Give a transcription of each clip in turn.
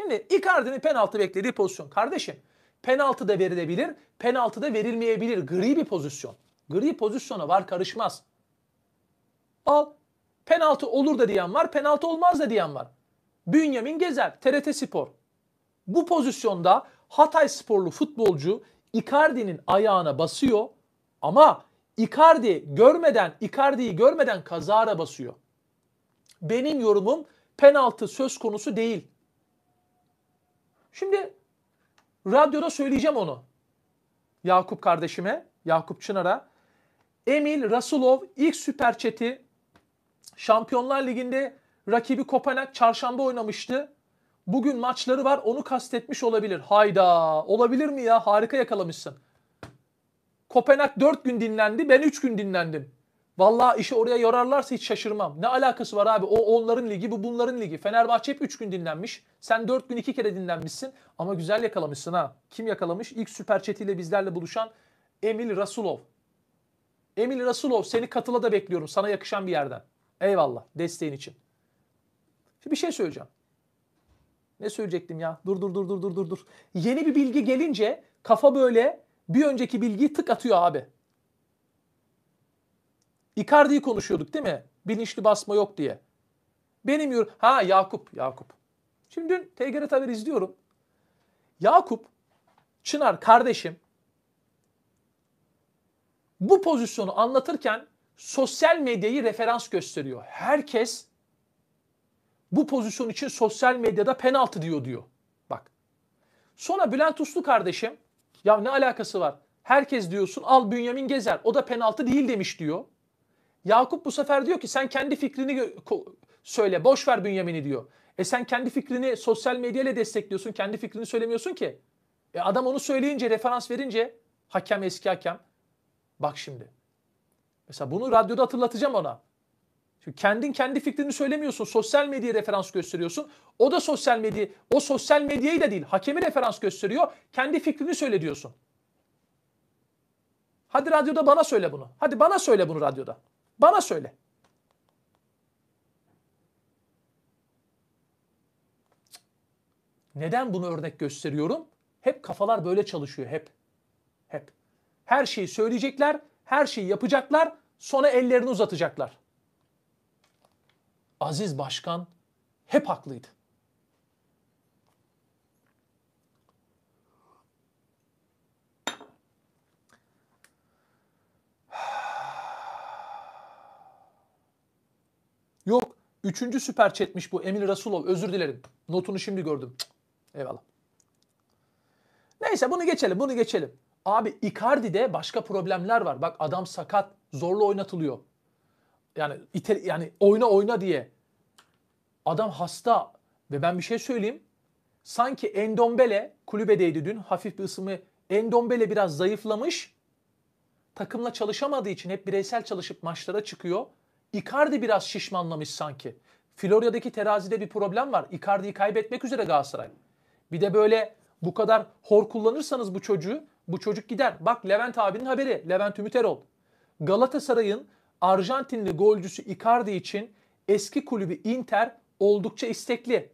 Şimdi Icardi'nin penaltı beklediği pozisyon. Kardeşim penaltı da verilebilir, penaltı da verilmeyebilir. Gri bir pozisyon. Gri pozisyonu var karışmaz. Al. Penaltı olur da diyen var, penaltı olmaz da diyen var. Bünyamin Gezer, TRT Spor. Bu pozisyonda Hatay sporlu futbolcu Icardi'nin ayağına basıyor ama Icardi görmeden, Icardi'yi görmeden kazara basıyor. Benim yorumum penaltı söz konusu değil. Şimdi radyoda söyleyeceğim onu. Yakup kardeşime, Yakup Çınar'a. Emil Rasulov ilk süper çeti Şampiyonlar Ligi'nde rakibi Kopenhag çarşamba oynamıştı. Bugün maçları var onu kastetmiş olabilir. Hayda olabilir mi ya harika yakalamışsın. Kopenhag 4 gün dinlendi ben 3 gün dinlendim. Vallahi işi oraya yorarlarsa hiç şaşırmam. Ne alakası var abi? O onların ligi, bu bunların ligi. Fenerbahçe hep 3 gün dinlenmiş. Sen 4 gün 2 kere dinlenmişsin. Ama güzel yakalamışsın ha. Kim yakalamış? İlk süper chatiyle bizlerle buluşan Emil Rasulov. Emil Rasulov seni katıla da bekliyorum. Sana yakışan bir yerden. Eyvallah desteğin için. Şimdi bir şey söyleyeceğim. Ne söyleyecektim ya? Dur dur dur dur dur dur dur. Yeni bir bilgi gelince kafa böyle bir önceki bilgiyi tık atıyor abi. Icardi'yi konuşuyorduk değil mi? Bilinçli basma yok diye. Benim yor ha Yakup, Yakup. Şimdi dün TGRT haber izliyorum. Yakup Çınar kardeşim bu pozisyonu anlatırken sosyal medyayı referans gösteriyor. Herkes bu pozisyon için sosyal medyada penaltı diyor diyor. Bak. Sonra Bülent Uslu kardeşim ya ne alakası var? Herkes diyorsun al Bünyamin Gezer o da penaltı değil demiş diyor. Yakup bu sefer diyor ki sen kendi fikrini söyle boş ver Bünyamin'i diyor. E sen kendi fikrini sosyal medyayla destekliyorsun kendi fikrini söylemiyorsun ki. E adam onu söyleyince referans verince hakem eski hakem bak şimdi. Mesela bunu radyoda hatırlatacağım ona. Çünkü kendin kendi fikrini söylemiyorsun. Sosyal medyaya referans gösteriyorsun. O da sosyal medya, o sosyal medyayı da değil. Hakemi referans gösteriyor. Kendi fikrini söyle diyorsun. Hadi radyoda bana söyle bunu. Hadi bana söyle bunu radyoda. Bana söyle. Neden bunu örnek gösteriyorum? Hep kafalar böyle çalışıyor hep. Hep. Her şeyi söyleyecekler, her şeyi yapacaklar, sonra ellerini uzatacaklar. Aziz Başkan hep haklıydı. Yok. Üçüncü süper çetmiş bu Emil Rasulov. Özür dilerim. Notunu şimdi gördüm. Cık. Eyvallah. Neyse bunu geçelim. Bunu geçelim. Abi Icardi'de başka problemler var. Bak adam sakat. Zorla oynatılıyor. Yani ite, yani oyna oyna diye. Adam hasta. Ve ben bir şey söyleyeyim. Sanki Endombele kulübedeydi dün. Hafif bir ısınma. Endombele biraz zayıflamış. Takımla çalışamadığı için hep bireysel çalışıp maçlara çıkıyor. Icardi biraz şişmanlamış sanki. Florya'daki terazide bir problem var. Icardi'yi kaybetmek üzere Galatasaray. Bir de böyle bu kadar hor kullanırsanız bu çocuğu bu çocuk gider. Bak Levent abinin haberi. Levent Ümiterol. Galatasaray'ın Arjantinli golcüsü Icardi için eski kulübü Inter oldukça istekli.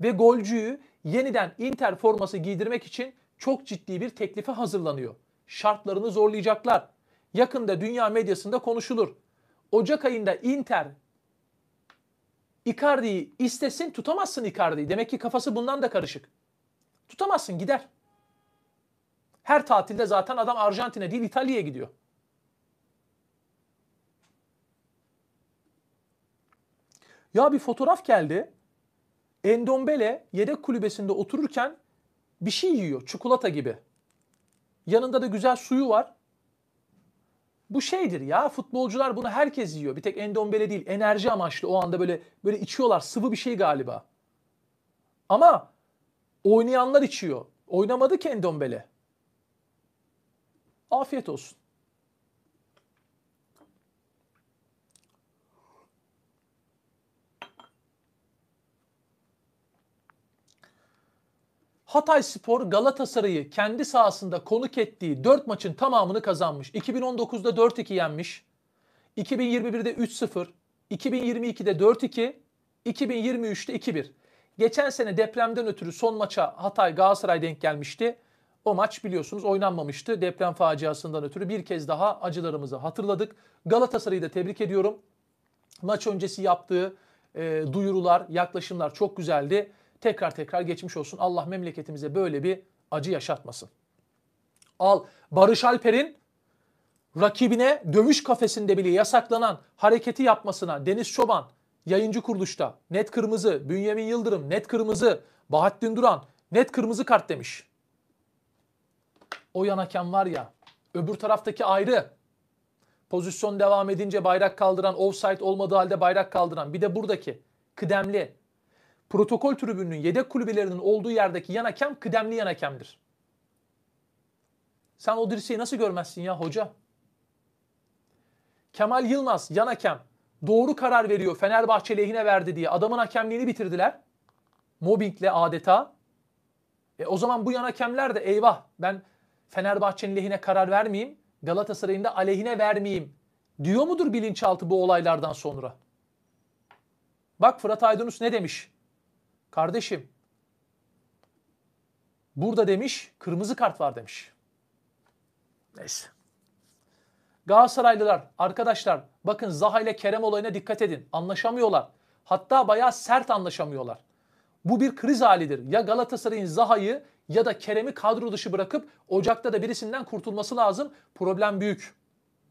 Ve golcüyü yeniden Inter forması giydirmek için çok ciddi bir teklife hazırlanıyor. Şartlarını zorlayacaklar. Yakında dünya medyasında konuşulur. Ocak ayında Inter Icardi'yi istesin tutamazsın Icardi'yi. Demek ki kafası bundan da karışık. Tutamazsın gider. Her tatilde zaten adam Arjantin'e değil İtalya'ya gidiyor. Ya bir fotoğraf geldi. Endombele yedek kulübesinde otururken bir şey yiyor. Çikolata gibi. Yanında da güzel suyu var. Bu şeydir ya futbolcular bunu herkes yiyor. Bir tek Endombele değil enerji amaçlı o anda böyle böyle içiyorlar sıvı bir şey galiba. Ama oynayanlar içiyor. Oynamadı ki Endombele. Afiyet olsun. Hatay Spor Galatasaray'ı kendi sahasında konuk ettiği 4 maçın tamamını kazanmış. 2019'da 4-2 yenmiş. 2021'de 3-0. 2022'de 4-2. 2023'te 2-1. Geçen sene depremden ötürü son maça Hatay Galatasaray denk gelmişti. O maç biliyorsunuz oynanmamıştı. Deprem faciasından ötürü bir kez daha acılarımızı hatırladık. Galatasaray'ı da tebrik ediyorum. Maç öncesi yaptığı e, duyurular, yaklaşımlar çok güzeldi tekrar tekrar geçmiş olsun. Allah memleketimize böyle bir acı yaşatmasın. Al Barış Alper'in rakibine dövüş kafesinde bile yasaklanan hareketi yapmasına Deniz Çoban yayıncı kuruluşta net kırmızı, Bünyamin Yıldırım net kırmızı, Bahattin Duran net kırmızı kart demiş. O yanaken var ya öbür taraftaki ayrı. Pozisyon devam edince bayrak kaldıran, offside olmadığı halde bayrak kaldıran. Bir de buradaki kıdemli, protokol tribününün yedek kulübelerinin olduğu yerdeki yan hakem kıdemli yan hakemdir. Sen o dirseği nasıl görmezsin ya hoca? Kemal Yılmaz yan hakem doğru karar veriyor Fenerbahçe lehine verdi diye adamın hakemliğini bitirdiler. Mobbingle adeta. E o zaman bu yan hakemler de eyvah ben Fenerbahçe'nin lehine karar vermeyeyim, Galatasaray'ın da aleyhine vermeyeyim diyor mudur bilinçaltı bu olaylardan sonra? Bak Fırat Aydınus ne demiş? Kardeşim burada demiş kırmızı kart var demiş. Neyse. Galatasaraylılar arkadaşlar bakın Zaha ile Kerem olayına dikkat edin. Anlaşamıyorlar. Hatta bayağı sert anlaşamıyorlar. Bu bir kriz halidir. Ya Galatasaray'ın Zaha'yı ya da Kerem'i kadro dışı bırakıp Ocak'ta da birisinden kurtulması lazım. Problem büyük.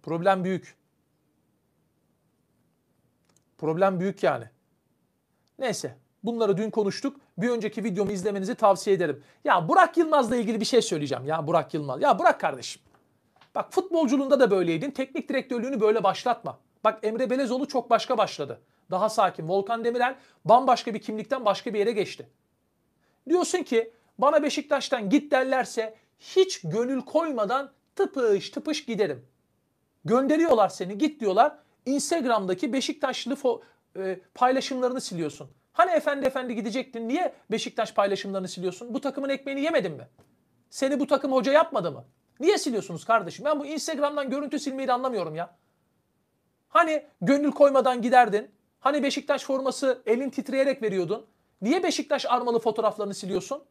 Problem büyük. Problem büyük yani. Neyse Bunları dün konuştuk. Bir önceki videomu izlemenizi tavsiye ederim. Ya Burak Yılmaz'la ilgili bir şey söyleyeceğim ya Burak Yılmaz. Ya Burak kardeşim. Bak futbolculuğunda da böyleydin. Teknik direktörlüğünü böyle başlatma. Bak Emre Belezoğlu çok başka başladı. Daha sakin. Volkan Demirel bambaşka bir kimlikten başka bir yere geçti. Diyorsun ki bana Beşiktaş'tan git derlerse hiç gönül koymadan tıpış tıpış giderim. Gönderiyorlar seni git diyorlar. Instagram'daki Beşiktaşlı e, paylaşımlarını siliyorsun. Hani efendi efendi gidecektin niye Beşiktaş paylaşımlarını siliyorsun? Bu takımın ekmeğini yemedin mi? Seni bu takım hoca yapmadı mı? Niye siliyorsunuz kardeşim? Ben bu Instagram'dan görüntü silmeyi de anlamıyorum ya. Hani gönül koymadan giderdin. Hani Beşiktaş forması elin titreyerek veriyordun. Niye Beşiktaş armalı fotoğraflarını siliyorsun?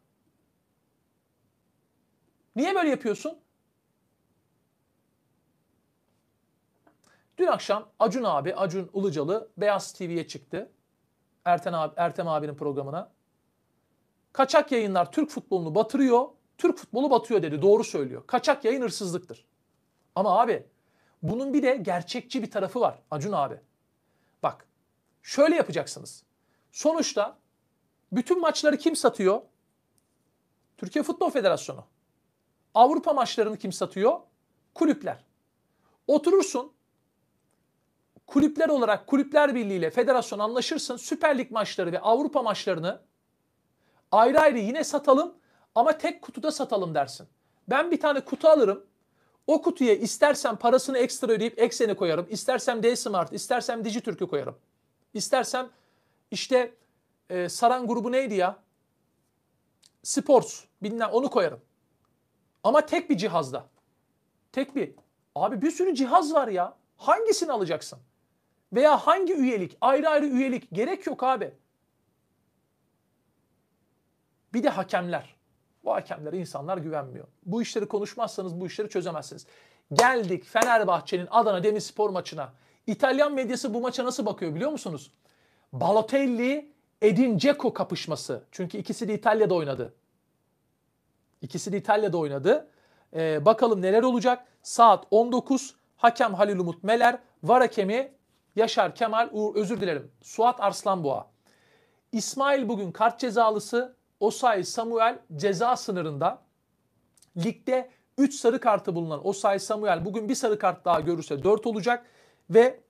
Niye böyle yapıyorsun? Dün akşam Acun abi, Acun Ilıcalı Beyaz TV'ye çıktı. Erten abi, Ertem abinin programına. Kaçak yayınlar Türk futbolunu batırıyor, Türk futbolu batıyor dedi. Doğru söylüyor. Kaçak yayın hırsızlıktır. Ama abi bunun bir de gerçekçi bir tarafı var Acun abi. Bak şöyle yapacaksınız. Sonuçta bütün maçları kim satıyor? Türkiye Futbol Federasyonu. Avrupa maçlarını kim satıyor? Kulüpler. Oturursun kulüpler olarak Kulüpler Birliği ile federasyon anlaşırsın. Süper Lig maçları ve Avrupa maçlarını ayrı ayrı yine satalım ama tek kutuda satalım dersin. Ben bir tane kutu alırım. O kutuya istersen parasını ekstra ödeyip ekseni koyarım. İstersem D-Smart, istersem Dijitürk'ü koyarım. İstersem işte e, Saran grubu neydi ya? Sports bilmem onu koyarım. Ama tek bir cihazda. Tek bir. Abi bir sürü cihaz var ya. Hangisini alacaksın? Veya hangi üyelik? Ayrı ayrı üyelik. Gerek yok abi. Bir de hakemler. Bu hakemlere insanlar güvenmiyor. Bu işleri konuşmazsanız bu işleri çözemezsiniz. Geldik Fenerbahçe'nin Adana Demirspor maçına. İtalyan medyası bu maça nasıl bakıyor biliyor musunuz? Balotelli Edin Dzeko kapışması. Çünkü ikisi de İtalya'da oynadı. İkisi de İtalya'da oynadı. Ee, bakalım neler olacak. Saat 19. Hakem Halil Umut Meler. Var hakemi Yaşar Kemal Uğur özür dilerim. Suat Arslanboğa. İsmail bugün kart cezalısı. Osay Samuel ceza sınırında. Ligde 3 sarı kartı bulunan Osay Samuel bugün bir sarı kart daha görürse 4 olacak. Ve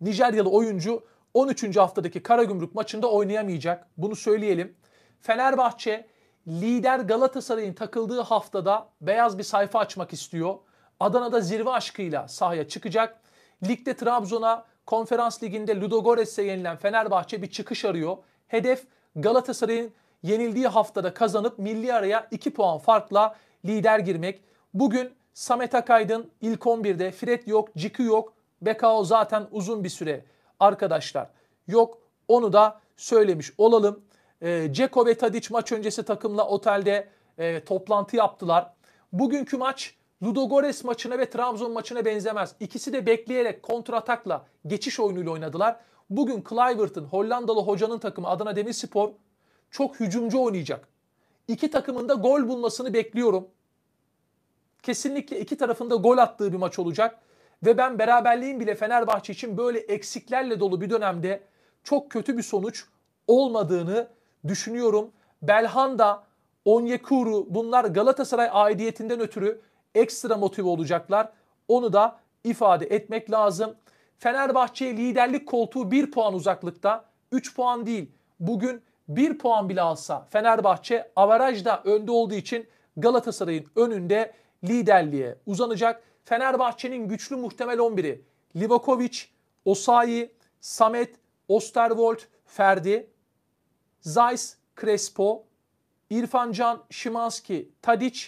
Nijeryalı oyuncu 13. haftadaki Karagümrük maçında oynayamayacak. Bunu söyleyelim. Fenerbahçe lider Galatasaray'ın takıldığı haftada beyaz bir sayfa açmak istiyor. Adana'da zirve aşkıyla sahaya çıkacak. Ligde Trabzon'a, Konferans Ligi'nde Ludogorets'e yenilen Fenerbahçe bir çıkış arıyor. Hedef Galatasaray'ın yenildiği haftada kazanıp milli araya 2 puan farkla lider girmek. Bugün Samet Akaydın ilk 11'de, Fred yok, Ciku yok, Bekao zaten uzun bir süre arkadaşlar yok. Onu da söylemiş olalım. E, ee, Ceko ve Tadic maç öncesi takımla otelde e, toplantı yaptılar. Bugünkü maç Ludogorets maçına ve Trabzon maçına benzemez. İkisi de bekleyerek kontratakla geçiş oyunuyla oynadılar. Bugün Kluivert'ın Hollandalı hocanın takımı Adana Demirspor çok hücumcu oynayacak. İki takımın da gol bulmasını bekliyorum. Kesinlikle iki tarafında gol attığı bir maç olacak. Ve ben beraberliğin bile Fenerbahçe için böyle eksiklerle dolu bir dönemde çok kötü bir sonuç olmadığını düşünüyorum. Belhanda, Onyekuru bunlar Galatasaray aidiyetinden ötürü ekstra motive olacaklar. Onu da ifade etmek lazım. Fenerbahçe liderlik koltuğu 1 puan uzaklıkta. 3 puan değil. Bugün 1 puan bile alsa Fenerbahçe avarajda önde olduğu için Galatasaray'ın önünde liderliğe uzanacak. Fenerbahçe'nin güçlü muhtemel 11'i Livakovic, Osayi, Samet, Osterwold, Ferdi, Zeiss, Crespo, İrfancan, Can, Şimanski, Tadic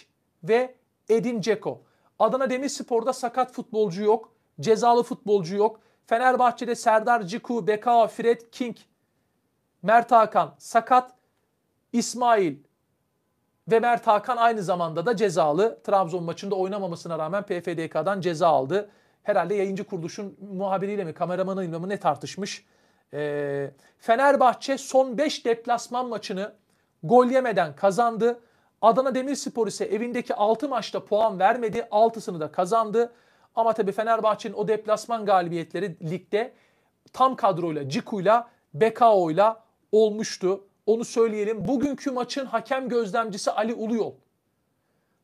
ve Edin Ceko. Adana Demirspor'da sakat futbolcu yok. Cezalı futbolcu yok. Fenerbahçe'de Serdar Ciku, Beka, Fred, King, Mert Hakan sakat. İsmail ve Mert Hakan aynı zamanda da cezalı. Trabzon maçında oynamamasına rağmen PFDK'dan ceza aldı. Herhalde yayıncı kuruluşun muhabiriyle mi kameramanıyla mı ne tartışmış. Ee, Fenerbahçe son 5 deplasman maçını gol yemeden kazandı. Adana Demirspor ise evindeki 6 maçta puan vermedi. 6'sını da kazandı. Ama tabii Fenerbahçe'nin o deplasman galibiyetleri ligde tam kadroyla, Ciku'yla, Bekao'yla olmuştu. Onu söyleyelim. Bugünkü maçın hakem gözlemcisi Ali Uluyol.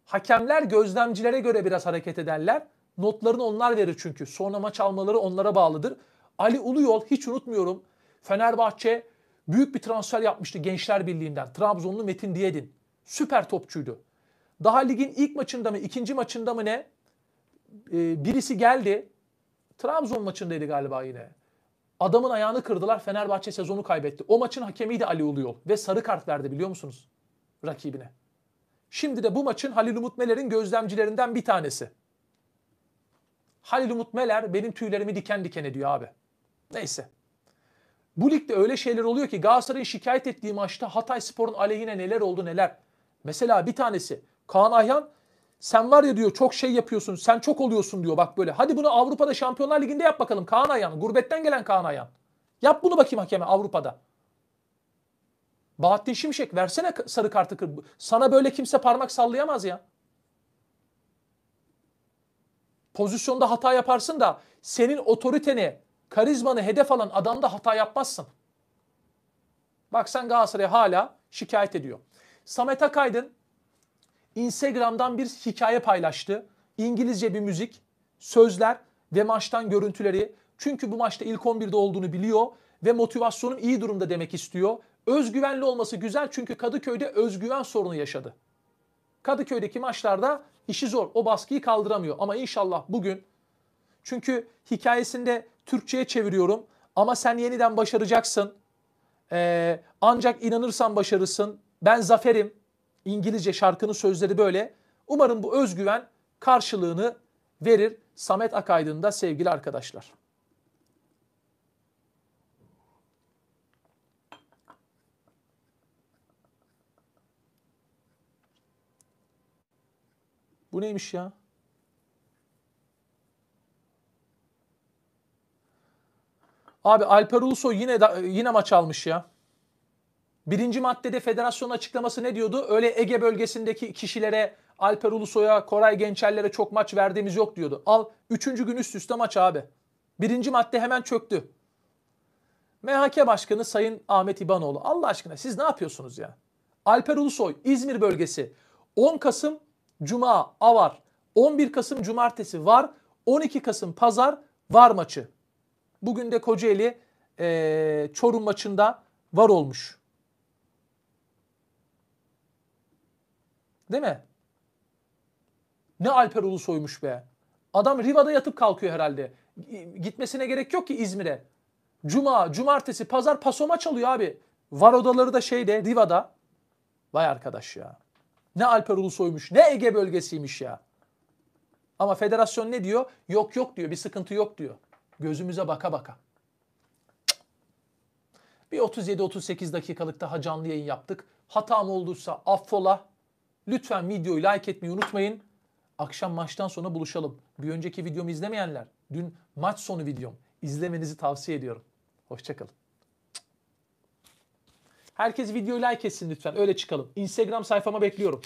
Hakemler gözlemcilere göre biraz hareket ederler. Notlarını onlar verir çünkü. Sonra maç almaları onlara bağlıdır. Ali Uluyol hiç unutmuyorum. Fenerbahçe büyük bir transfer yapmıştı Gençler Birliği'nden. Trabzonlu Metin Diyedin. Süper topçuydu. Daha ligin ilk maçında mı ikinci maçında mı ne e, birisi geldi. Trabzon maçındaydı galiba yine. Adamın ayağını kırdılar Fenerbahçe sezonu kaybetti. O maçın hakemiydi Ali Uluyol ve sarı kart verdi biliyor musunuz rakibine. Şimdi de bu maçın Halil Umut Meler'in gözlemcilerinden bir tanesi. Halil Umut Meler benim tüylerimi diken diken ediyor abi. Neyse. Bu ligde öyle şeyler oluyor ki Galatasaray'ın şikayet ettiği maçta Hatay Spor'un aleyhine neler oldu neler. Mesela bir tanesi Kaan Ayhan sen var ya diyor çok şey yapıyorsun sen çok oluyorsun diyor bak böyle. Hadi bunu Avrupa'da Şampiyonlar Ligi'nde yap bakalım Kaan Ayhan. Gurbetten gelen Kaan Ayhan. Yap bunu bakayım hakeme Avrupa'da. Bahattin Şimşek versene sarı kartı. Kır. Sana böyle kimse parmak sallayamaz ya. Pozisyonda hata yaparsın da senin otoriteni, karizmanı hedef alan adamda hata yapmazsın. Bak sen Galatasaray hala şikayet ediyor. Samet Akaydın Instagram'dan bir hikaye paylaştı. İngilizce bir müzik, sözler ve maçtan görüntüleri. Çünkü bu maçta ilk 11'de olduğunu biliyor ve motivasyonum iyi durumda demek istiyor. Özgüvenli olması güzel çünkü Kadıköy'de özgüven sorunu yaşadı. Kadıköy'deki maçlarda işi zor. O baskıyı kaldıramıyor ama inşallah bugün çünkü hikayesinde Türkçe'ye çeviriyorum ama sen yeniden başaracaksın. Ee, ancak inanırsan başarısın ben zaferim. İngilizce şarkının sözleri böyle. Umarım bu özgüven karşılığını verir Samet Akaydın da sevgili arkadaşlar. Bu neymiş ya? Abi Alper Ulusoy yine da, yine maç almış ya. Birinci maddede federasyonun açıklaması ne diyordu? Öyle Ege bölgesindeki kişilere, Alper Ulusoy'a, Koray Gençerlere çok maç verdiğimiz yok diyordu. Al üçüncü gün üst üste maç abi. Birinci madde hemen çöktü. MHK Başkanı Sayın Ahmet İbanoğlu Allah aşkına siz ne yapıyorsunuz ya? Alper Ulusoy İzmir bölgesi 10 Kasım Cuma Avar 11 Kasım Cumartesi var 12 Kasım Pazar var maçı. Bugün de Kocaeli e, Çorum maçında var olmuş. Değil mi? Ne Alper Ulusoy'muş be. Adam Riva'da yatıp kalkıyor herhalde. Gitmesine gerek yok ki İzmir'e. Cuma, cumartesi, pazar pasoma çalıyor abi. Var odaları da şeyde, Riva'da. Vay arkadaş ya. Ne Alper Ulusoy'muş, ne Ege bölgesiymiş ya. Ama federasyon ne diyor? Yok yok diyor, bir sıkıntı yok diyor. Gözümüze baka baka. Bir 37-38 dakikalık daha canlı yayın yaptık. Hatam olduysa affola. Lütfen videoyu like etmeyi unutmayın. Akşam maçtan sonra buluşalım. Bir önceki videomu izlemeyenler, dün maç sonu videom izlemenizi tavsiye ediyorum. Hoşçakalın. Herkes videoyu like etsin lütfen. Öyle çıkalım. Instagram sayfama bekliyorum.